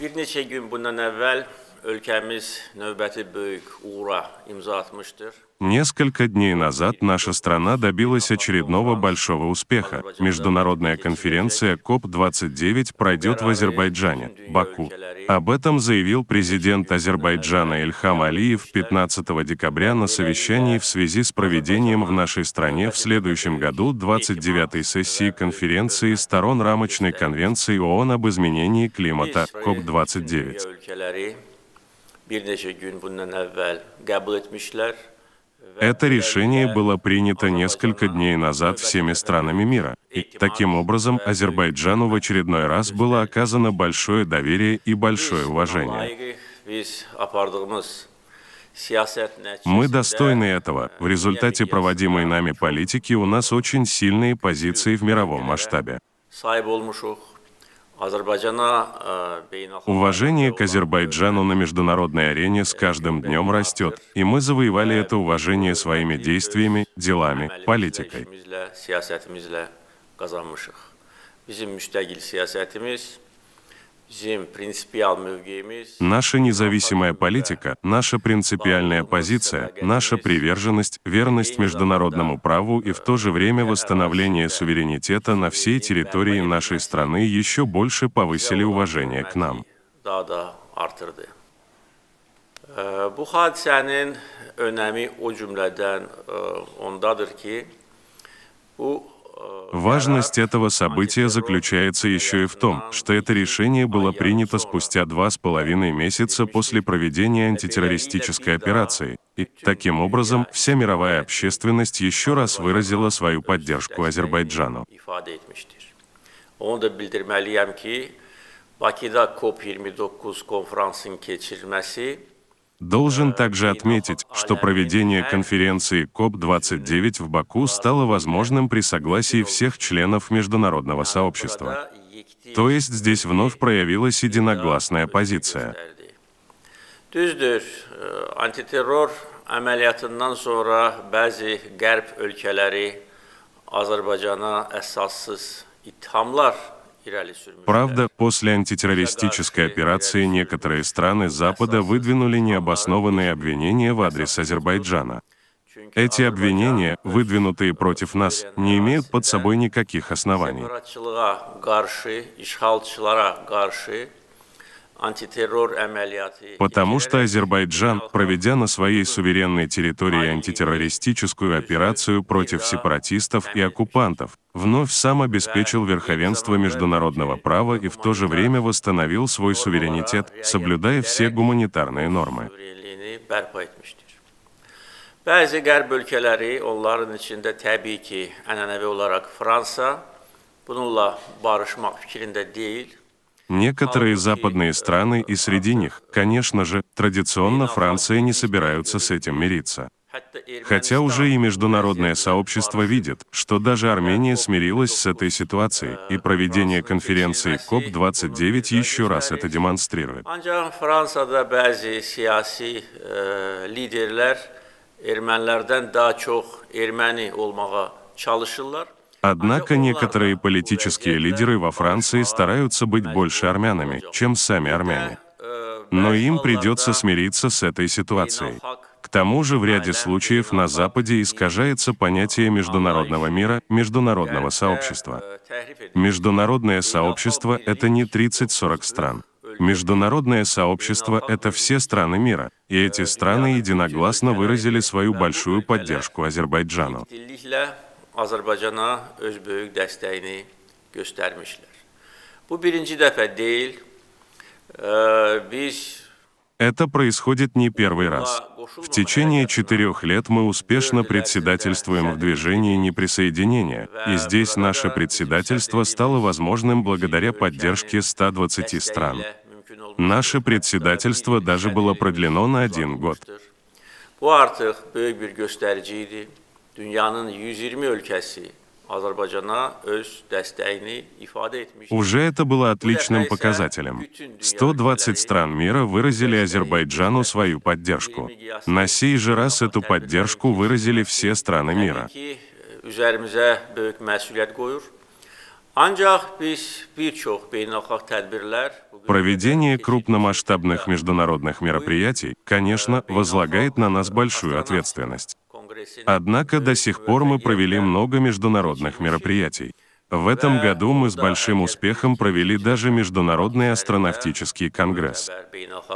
Bir neçə gün bundan əvvəl Несколько дней назад наша страна добилась очередного большого успеха. Международная конференция КОП-29 пройдет в Азербайджане, Баку. Об этом заявил президент Азербайджана Ильхам Алиев 15 декабря на совещании в связи с проведением в нашей стране в следующем году 29-й сессии конференции сторон рамочной конвенции ООН об изменении климата КОП-29. Это решение было принято несколько дней назад всеми странами мира, и таким образом Азербайджану в очередной раз было оказано большое доверие и большое уважение. Мы достойны этого. В результате проводимой нами политики у нас очень сильные позиции в мировом масштабе. Э, уважение к Азербайджану на международной арене с каждым днем растет, и мы завоевали это уважение своими действиями, делами, политикой. Наша независимая политика, наша принципиальная позиция, наша приверженность, верность международному праву и в то же время восстановление суверенитета на всей территории нашей страны еще больше повысили уважение к нам. Bu hadisənin э, önəmi o э, ondadır ki, bu Важность этого события заключается еще и в том, что это решение было принято спустя два с половиной месяца после проведения антитеррористической операции, и, таким образом, вся мировая общественность еще раз выразила свою поддержку Азербайджану. Onu da bildirməliyəm 29 konfransının Должен также отметить, что проведение конференции КОП-29 в Баку стало возможным при согласии всех членов международного сообщества. То есть здесь вновь проявилась единогласная позиция. Düzdür, Правда, после антитеррористической операции некоторые страны Запада выдвинули необоснованные обвинения в адрес Азербайджана. Эти обвинения, э, выдвинутые против нас, не имеют под собой никаких оснований. Потому что Азербайджан, проведя на своей суверенной территории антитеррористическую операцию против сепаратистов и оккупантов, вновь сам обеспечил верховенство международного права и в то же время восстановил свой суверенитет, соблюдая все гуманитарные нормы. Bəzi Некоторые западные страны, и среди них, конечно же, традиционно Франция не собираются с этим мириться. Хотя уже и международное сообщество видит, что даже Армения смирилась с этой ситуацией, и проведение конференции КОП-29 еще раз это демонстрирует. Однако некоторые политические лидеры во Франции стараются быть больше армянами, чем сами армяне. Э, Но им придется смириться с этой ситуацией. К тому же в ряде случаев на Западе искажается понятие международного мира, международного э, сообщества. Э, Международное сообщество — это не 30-40 стран. Международное сообщество — это все страны мира, и эти страны единогласно выразили свою большую поддержку Азербайджану. Azərbaycana öz böyük dəstəyini göstərmişlər. Bu birinci dəfə deyil. Biz Это происходит не первый раз. В течение четырех лет мы успешно председательствуем в движении неприсоединения, и здесь наше председательство стало возможным благодаря поддержке 120 стран. Наше председательство даже было продлено на один год. Уже это было отличным показателем. 120 стран мира выразили Азербайджану свою поддержку. На сей же раз эту поддержку выразили все страны мира. Э, Проведение крупномасштабных международных мероприятий, конечно, э, возлагает на нас большую ответственность. Однако до сих пор мы провели много международных мероприятий. В этом году мы с большим успехом провели даже Международный астронавтический конгресс. Э,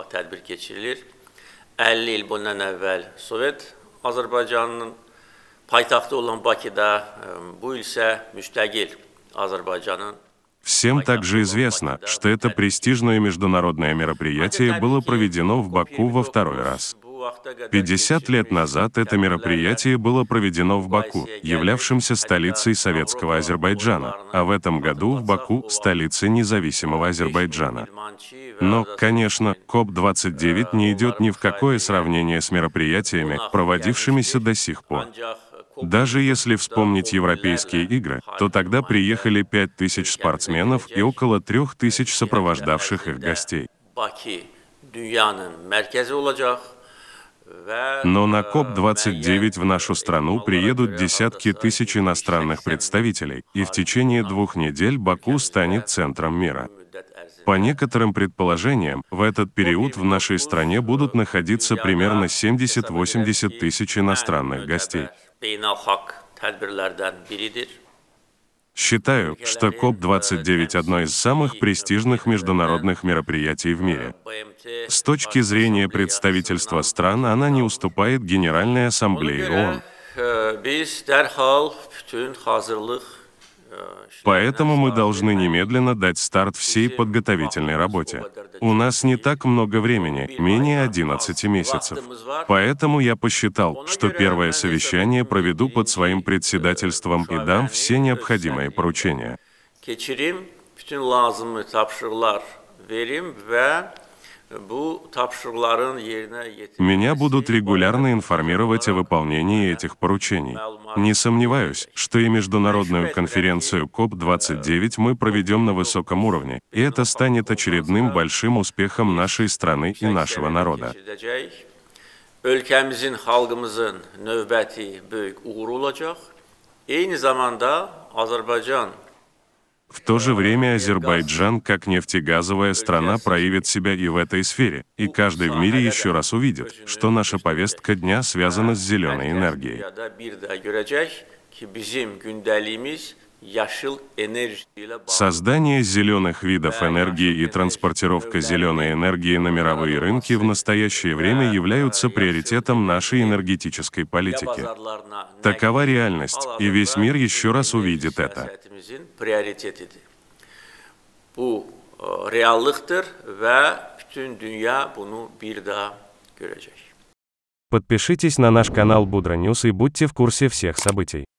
Всем также известно, что это престижное международное мероприятие было проведено в Баку во второй раз. 50 лет назад это мероприятие было проведено в Баку, являвшемся столицей советского Азербайджана, а в этом году в Баку – столице независимого Азербайджана. Но, конечно, КОП-29 не идет ни в какое сравнение с мероприятиями, проводившимися до сих пор. Даже если вспомнить Европейские игры, то тогда приехали 5000 спортсменов и около 3000 сопровождавших их гостей. Баки, dünyanın merkezi olacak. Но на КОП-29 в нашу страну приедут десятки тысяч иностранных представителей, и в течение двух недель Баку станет центром мира. По некоторым предположениям, в этот период в нашей стране будут находиться примерно 70-80 тысяч иностранных гостей. Считаю, что КОП-29 — одно из самых престижных международных мероприятий в мире. С точки зрения представительства стран, она не уступает Генеральной Ассамблее ООН. Э, Поэтому мы должны немедленно дать старт всей подготовительной работе. У нас не так много времени, менее 11 месяцев. Поэтому я посчитал, что первое совещание проведу под своим председательством и дам все необходимые поручения. Меня будут регулярно информировать о выполнении этих поручений. Не сомневаюсь, что и международную конференцию КОП-29 мы проведем на высоком уровне, и это станет очередным большим успехом нашей страны и нашего народа. Ülkemizin, в то же время Азербайджан, как нефтегазовая страна, проявит себя и в этой сфере, и каждый в мире еще раз увидит, что наша повестка дня связана с зеленой энергией. Создание зеленых видов энергии и транспортировка зеленой энергии на мировые рынки в настоящее время являются приоритетом нашей энергетической политики. Такова реальность, и весь мир еще раз увидит это. Э, Подпишитесь на наш канал Будра Ньюс и будьте в курсе всех событий.